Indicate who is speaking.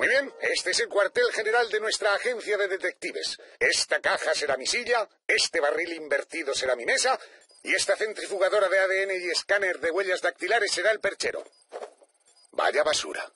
Speaker 1: Muy bien, este es el cuartel general de nuestra agencia de detectives. Esta caja será mi silla, este barril invertido será mi mesa y esta centrifugadora de ADN y escáner de huellas dactilares será el perchero.
Speaker 2: Vaya basura.